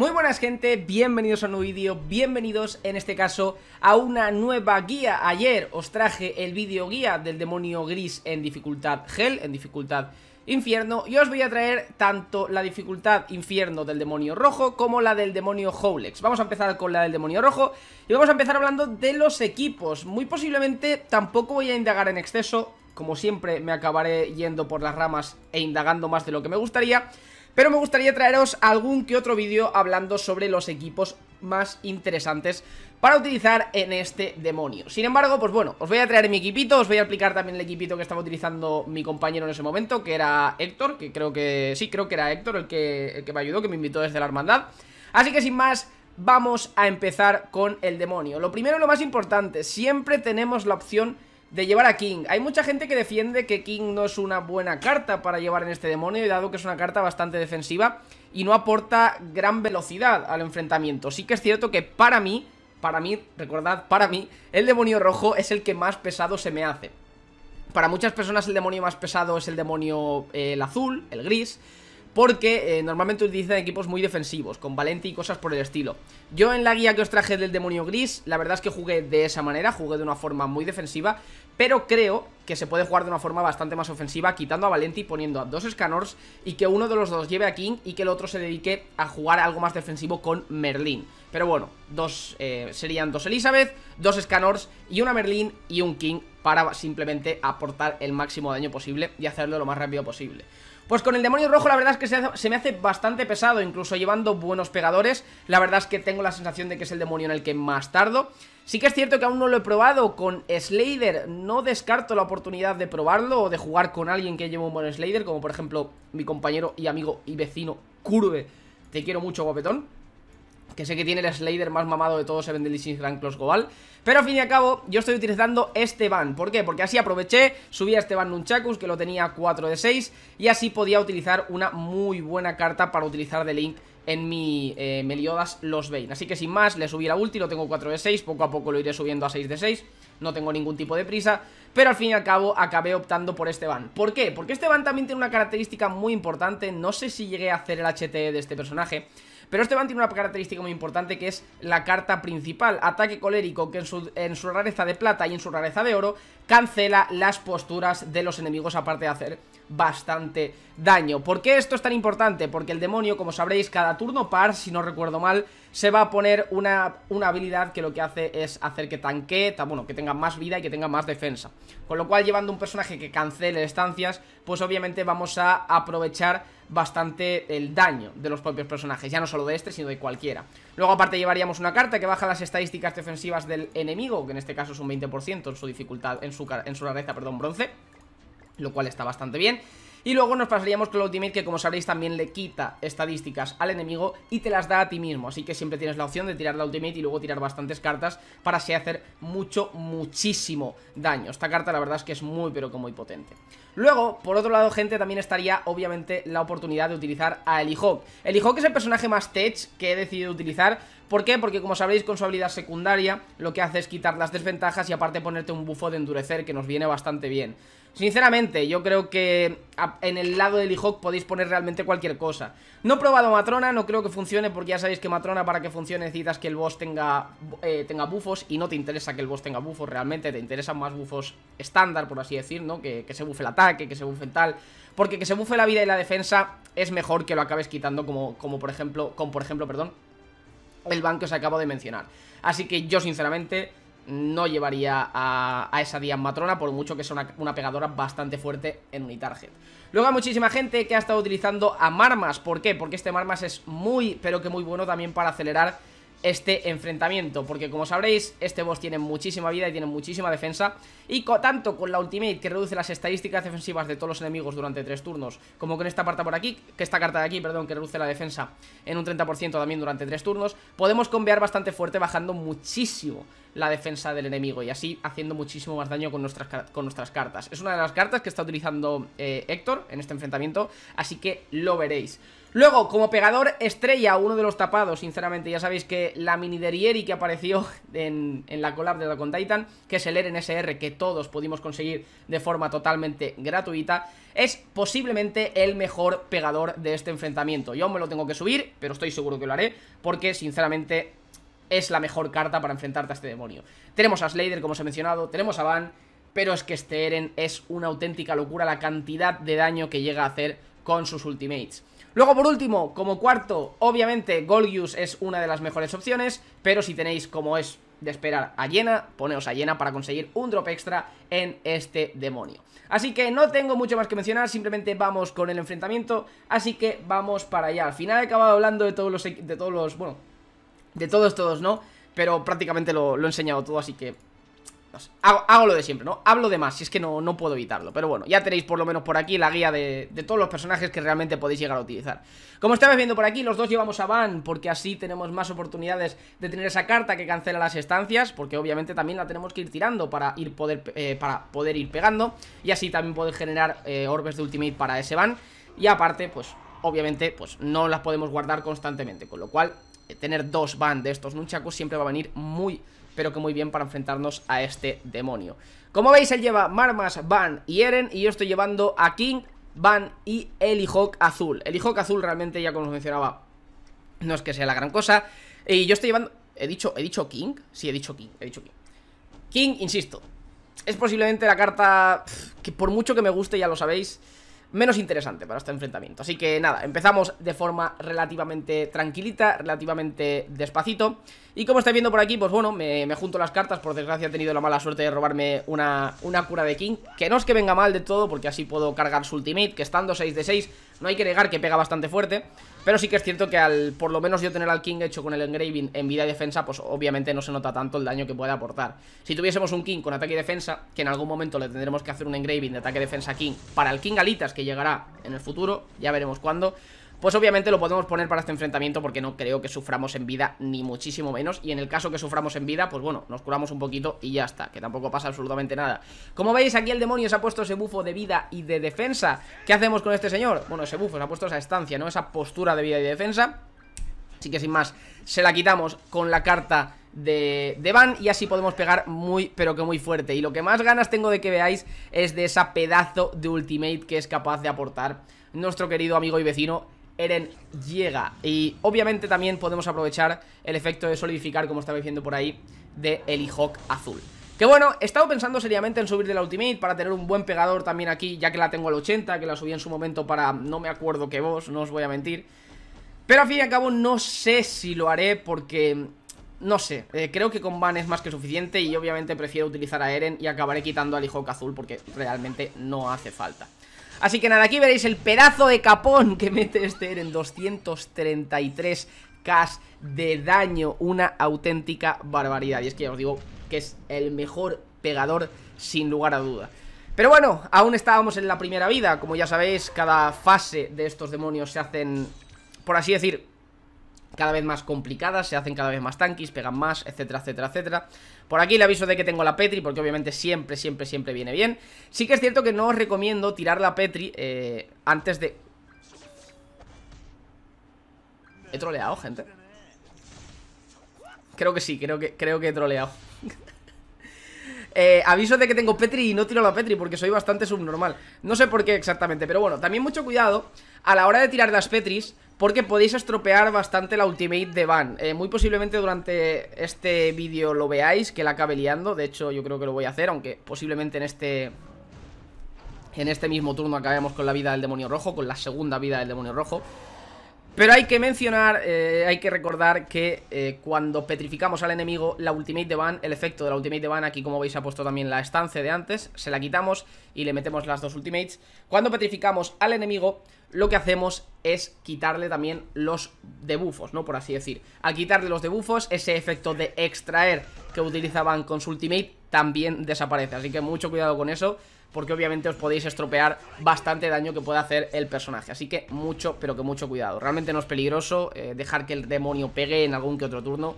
Muy buenas gente, bienvenidos a un nuevo vídeo, bienvenidos en este caso a una nueva guía Ayer os traje el vídeo guía del demonio gris en dificultad Hell, en dificultad infierno y os voy a traer tanto la dificultad infierno del demonio rojo como la del demonio Howlex. Vamos a empezar con la del demonio rojo y vamos a empezar hablando de los equipos. Muy posiblemente tampoco voy a indagar en exceso, como siempre me acabaré yendo por las ramas e indagando más de lo que me gustaría, pero me gustaría traeros algún que otro vídeo hablando sobre los equipos más interesantes para utilizar en este demonio. Sin embargo, pues bueno, os voy a traer mi equipito, os voy a explicar también el equipito que estaba utilizando mi compañero en ese momento, que era Héctor, que creo que... sí, creo que era Héctor el que, el que me ayudó, que me invitó desde la hermandad. Así que sin más... Vamos a empezar con el demonio. Lo primero y lo más importante, siempre tenemos la opción de llevar a King. Hay mucha gente que defiende que King no es una buena carta para llevar en este demonio, dado que es una carta bastante defensiva y no aporta gran velocidad al enfrentamiento. Sí que es cierto que para mí, para mí, recordad, para mí, el demonio rojo es el que más pesado se me hace. Para muchas personas el demonio más pesado es el demonio eh, el azul, el gris, porque eh, normalmente utilizan equipos muy defensivos, con valente y cosas por el estilo. Yo en la guía que os traje del demonio gris, la verdad es que jugué de esa manera, jugué de una forma muy defensiva, pero creo que se puede jugar de una forma bastante más ofensiva, quitando a Valenti, poniendo a dos Scanors y que uno de los dos lleve a King y que el otro se dedique a jugar algo más defensivo con Merlin. Pero bueno, dos eh, serían dos Elizabeth, dos Scanors y una Merlin y un King para simplemente aportar el máximo daño posible y hacerlo lo más rápido posible. Pues con el demonio rojo la verdad es que se, me hace bastante pesado, incluso llevando buenos pegadores. La verdad es que tengo la sensación de que es el demonio en el que más tardo. Sí que es cierto que aún no lo he probado con Slayer, no descarto la oportunidad de probarlo o de jugar con alguien que lleve un buen Slayer, como por ejemplo mi compañero y amigo y vecino Curve. Te quiero mucho, guapetón que sé que tiene el Slayer más mamado de todos Seven Deadly Grand Close Global Pero al fin y al cabo, yo estoy utilizando este van ¿Por qué? Porque así aproveché, subí a este van Nunchakus Que lo tenía 4 de 6 Y así podía utilizar una muy buena carta para utilizar de Link en mi eh, Meliodas los Vein. Así que sin más, le subí la ulti, lo tengo 4 de 6 Poco a poco lo iré subiendo a 6 de 6 No tengo ningún tipo de prisa Pero al fin y al cabo acabé optando por este van ¿Por qué? Porque este van también tiene una característica muy importante No sé si llegué a hacer el HT e de este personaje pero este van tiene una característica muy importante que es la carta principal, ataque colérico, que en su, en su rareza de plata y en su rareza de oro cancela las posturas de los enemigos aparte de hacer bastante daño. ¿Por qué esto es tan importante? Porque el demonio, como sabréis, cada turno par, si no recuerdo mal, se va a poner una, una habilidad que lo que hace es hacer que tanque, bueno, que tenga más vida y que tenga más defensa. Con lo cual, llevando un personaje que cancele estancias, pues obviamente vamos a aprovechar bastante el daño de los propios personajes, ya no solo de este, sino de cualquiera. Luego aparte llevaríamos una carta que baja las estadísticas defensivas del enemigo, que en este caso es un 20% en su dificultad, en su rareza, perdón, bronce Lo cual está bastante bien y luego nos pasaríamos con la Ultimate que como sabréis también le quita estadísticas al enemigo y te las da a ti mismo. Así que siempre tienes la opción de tirar la Ultimate y luego tirar bastantes cartas para así hacer mucho, muchísimo daño. Esta carta la verdad es que es muy pero que muy potente. Luego, por otro lado gente, también estaría obviamente la oportunidad de utilizar a Elihawk. Elihawk es el personaje más tech que he decidido utilizar ¿Por qué? Porque como sabréis con su habilidad secundaria lo que hace es quitar las desventajas y aparte ponerte un bufo de endurecer que nos viene bastante bien. Sinceramente, yo creo que en el lado del hawk podéis poner realmente cualquier cosa. No he probado Matrona, no creo que funcione porque ya sabéis que Matrona para que funcione necesitas que el boss tenga, eh, tenga bufos y no te interesa que el boss tenga bufos realmente, te interesan más bufos estándar, por así decir, ¿no? Que, se bufe el ataque, que se bufe tal... Porque que se bufe la vida y la defensa es mejor que lo acabes quitando como, como por ejemplo, con por ejemplo, perdón, el ban que os acabo de mencionar. Así que yo sinceramente no llevaría a, esa esa Matrona por mucho que sea una, una, pegadora bastante fuerte en Unitarget. Luego hay muchísima gente que ha estado utilizando a Marmas, ¿por qué? Porque este Marmas es muy, pero que muy bueno también para acelerar este enfrentamiento Porque como sabréis, este boss tiene muchísima vida y tiene muchísima defensa Y tanto con la ultimate que reduce las estadísticas defensivas de todos los enemigos durante 3 turnos Como con esta carta por aquí, que esta carta de aquí, perdón, que reduce la defensa en un 30% también durante 3 turnos Podemos convear bastante fuerte bajando muchísimo la defensa del enemigo y así haciendo muchísimo más daño con nuestras, con nuestras cartas. Es una de las cartas que está utilizando eh, Héctor en este enfrentamiento, así que lo veréis. Luego, como pegador estrella, uno de los tapados, sinceramente, ya sabéis que la mini Derieri que apareció en, la collab de la con Titan, que es el Eren SR que todos pudimos conseguir de forma totalmente gratuita, es posiblemente el mejor pegador de este enfrentamiento. Yo me lo tengo que subir, pero estoy seguro que lo haré, porque sinceramente es la mejor carta para enfrentarte a este demonio. Tenemos a Slayer, como os he mencionado, tenemos a Van, pero es que este Eren es una auténtica locura la cantidad de daño que llega a hacer con sus ultimates. Luego, por último, como cuarto, obviamente Golgius es una de las mejores opciones, pero si tenéis, como es de esperar a llena poneos a llena para conseguir un drop extra en este demonio. Así que no tengo mucho más que mencionar, simplemente vamos con el enfrentamiento, así que vamos para allá. Al final he acabado hablando de todos los, de todos los, bueno, de todos, todos no, pero prácticamente lo, he enseñado todo, así que... No hago, lo de siempre, ¿no? Hablo de más, si es que no, no puedo evitarlo Pero bueno, ya tenéis por lo menos por aquí la guía de, todos los personajes que realmente podéis llegar a utilizar Como estabais viendo por aquí, los dos llevamos a Van Porque así tenemos más oportunidades de tener esa carta que cancela las estancias Porque obviamente también la tenemos que ir tirando para, ir poder, eh, para poder ir pegando Y así también podéis generar eh, orbes de ultimate para ese Van Y aparte, pues obviamente, pues no las podemos guardar constantemente Con lo cual tener dos van de estos nunchakus siempre va a venir muy, pero que muy bien para enfrentarnos a este demonio. Como veis, él lleva Marmas, Van y Eren y yo estoy llevando a King, Van y Elihawk Azul. Elihawk Azul realmente, ya como os mencionaba, no es que sea la gran cosa. Y yo estoy llevando... ¿He dicho, ¿He dicho King? Sí, he dicho King, he dicho King. King, insisto, es posiblemente la carta que por mucho que me guste, ya lo sabéis menos interesante para este enfrentamiento. Así que nada, empezamos de forma relativamente tranquilita, relativamente despacito. Y como estáis viendo por aquí, pues bueno, me, junto las cartas Por desgracia he tenido la mala suerte de robarme una, una cura de King Que no es que venga mal de todo, porque así puedo cargar su ultimate Que estando 6 de 6, no hay que negar que pega bastante fuerte Pero sí que es cierto que al por lo menos yo tener al King hecho con el engraving en vida y defensa Pues obviamente no se nota tanto el daño que puede aportar Si tuviésemos un King con ataque y defensa Que en algún momento le tendremos que hacer un engraving de ataque y defensa King Para el King Alitas que llegará en el futuro, ya veremos cuándo pues obviamente lo podemos poner para este enfrentamiento porque no creo que suframos en vida ni muchísimo menos y en el caso que suframos en vida, pues bueno, nos curamos un poquito y ya está, que tampoco pasa absolutamente nada. Como veis, aquí el demonio se ha puesto ese bufo de vida y de defensa. ¿Qué hacemos con este señor? Bueno, ese bufo se ha puesto esa estancia, ¿no? Esa postura de vida y de defensa. Así que sin más, se la quitamos con la carta de, de van y así podemos pegar muy, pero que muy fuerte. Y lo que más ganas tengo de que veáis es de esa pedazo de ultimate que es capaz de aportar nuestro querido amigo y vecino Eren llega Y obviamente también podemos aprovechar el efecto de solidificar, como estaba diciendo por ahí, de Elihawk azul que bueno, he estado pensando seriamente en subir de la Ultimate para tener un buen pegador también aquí, ya que la tengo al 80, que la subí en su momento para no me acuerdo que vos, no os voy a mentir. Pero al fin y al cabo no sé si lo haré porque... No sé, eh, creo que con Van es más que suficiente y obviamente prefiero utilizar a Eren y acabaré quitando al hijo azul porque realmente no hace falta. Así que nada, aquí veréis el pedazo de capón que mete este en 233 k de daño, una auténtica barbaridad. Y es que ya os digo que es el mejor pegador sin lugar a duda. Pero bueno, aún estábamos en la primera vida. Como ya sabéis, cada fase de estos demonios se hacen, por así decir, cada vez más complicadas, se hacen cada vez más tanquis, pegan más, etcétera, etcétera, etcétera. Por aquí le aviso de que tengo la Petri, porque obviamente siempre, siempre, siempre viene bien. Sí que es cierto que no os recomiendo tirar la Petri eh, antes de... He troleado, gente. Creo que sí, creo que, creo que he troleado. Eh, aviso de que tengo Petri y no tiro la Petri porque soy bastante subnormal. No sé por qué exactamente, pero bueno, también mucho cuidado a la hora de tirar las Petris porque podéis estropear bastante la ultimate de Van. Eh, muy posiblemente durante este vídeo lo veáis, que la acabe liando. De hecho, yo creo que lo voy a hacer, aunque posiblemente en este... En este mismo turno acabemos con la vida del demonio rojo, con la segunda vida del demonio rojo. Pero hay que mencionar, eh, hay que recordar que eh, cuando petrificamos al enemigo, la ultimate de Van, el efecto de la ultimate de Van aquí como veis ha puesto también la estancia de antes, se la quitamos y le metemos las dos ultimates. Cuando petrificamos al enemigo, lo que hacemos es quitarle también los debufos, ¿no? Por así decir. a quitarle los debufos, ese efecto de extraer que utilizaban con su ultimate también desaparece. Así que mucho cuidado con eso, porque obviamente os podéis estropear bastante daño que puede hacer el personaje. Así que mucho, pero que mucho cuidado. Realmente no es peligroso eh, dejar que el demonio pegue en algún que otro turno,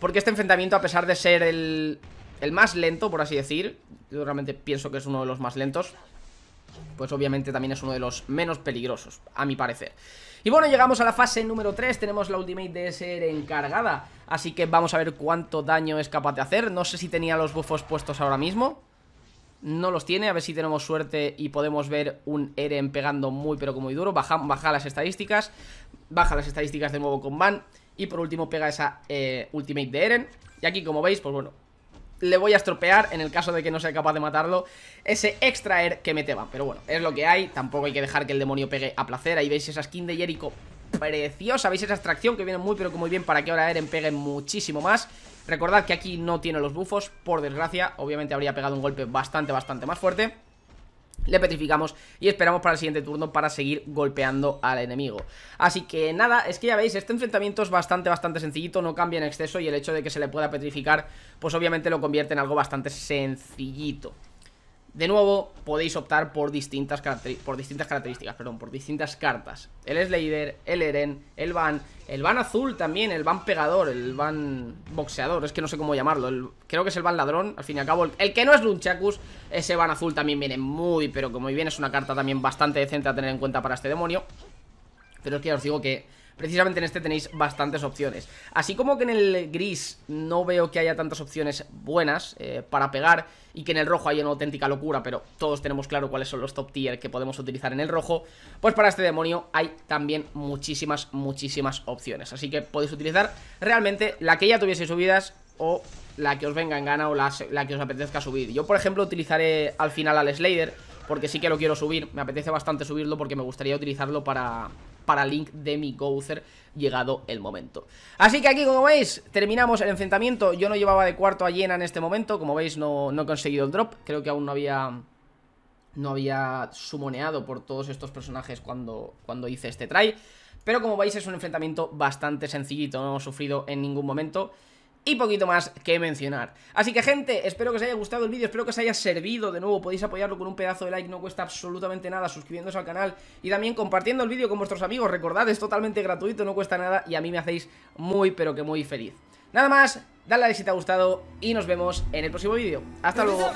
porque este enfrentamiento, a pesar de ser el, el más lento, por así decir, yo realmente pienso que es uno de los más lentos pues obviamente también es uno de los menos peligrosos, a mi parecer. Y bueno, llegamos a la fase número 3, tenemos la ultimate de ser encargada, así que vamos a ver cuánto daño es capaz de hacer. No sé si tenía los buffos puestos ahora mismo, no los tiene, a ver si tenemos suerte y podemos ver un Eren pegando muy pero como muy duro. Baja, baja, las estadísticas, baja las estadísticas de nuevo con Van y por último pega esa eh, ultimate de Eren. Y aquí como veis, pues bueno, le voy a estropear en el caso de que no sea capaz de matarlo ese extraer que me va Pero bueno, es lo que hay, tampoco hay que dejar que el demonio pegue a placer. Ahí veis esa skin de Jericho preciosa, veis esa extracción que viene muy pero que muy bien para que ahora Eren pegue muchísimo más. Recordad que aquí no tiene los bufos, por desgracia, obviamente habría pegado un golpe bastante, bastante más fuerte le petrificamos y esperamos para el siguiente turno para seguir golpeando al enemigo Así que nada, es que ya veis, este enfrentamiento es bastante, bastante sencillito, no cambia en exceso Y el hecho de que se le pueda petrificar, pues obviamente lo convierte en algo bastante sencillito de nuevo, podéis optar por distintas, por distintas características, perdón, por distintas cartas. El Slayer, el Eren, el Van, el Van azul también, el Van pegador, el Van boxeador, es que no sé cómo llamarlo. creo que es el Van ladrón, al fin y al cabo. El, que no es Lunchakus, ese Van azul también viene muy, pero como muy bien. Es una carta también bastante decente a tener en cuenta para este demonio. Pero es que os digo que precisamente en este tenéis bastantes opciones. Así como que en el gris no veo que haya tantas opciones buenas eh, para pegar y que en el rojo hay una auténtica locura, pero todos tenemos claro cuáles son los top tier que podemos utilizar en el rojo, pues para este demonio hay también muchísimas, muchísimas opciones. Así que podéis utilizar realmente la que ya tuviese subidas o la que os venga en gana o la, la que os apetezca subir. Yo, por ejemplo, utilizaré al final al Slayer porque sí que lo quiero subir, me apetece bastante subirlo porque me gustaría utilizarlo para para Link, de mi Gouther, llegado el momento. Así que aquí, como veis, terminamos el enfrentamiento. Yo no llevaba de cuarto a llena en este momento. Como veis, no, he conseguido el drop. Creo que aún no había no había sumoneado por todos estos personajes cuando, cuando hice este try. Pero como veis es un enfrentamiento bastante sencillito, no hemos sufrido en ningún momento y poquito más que mencionar. Así que gente, espero que os haya gustado el vídeo, espero que os haya servido, de nuevo podéis apoyarlo con un pedazo de like, no cuesta absolutamente nada, suscribiéndose al canal y también compartiendo el vídeo con vuestros amigos, recordad, es totalmente gratuito, no cuesta nada y a mí me hacéis muy pero que muy feliz. Nada más, dale a like si te ha gustado y nos vemos en el próximo vídeo. Hasta luego.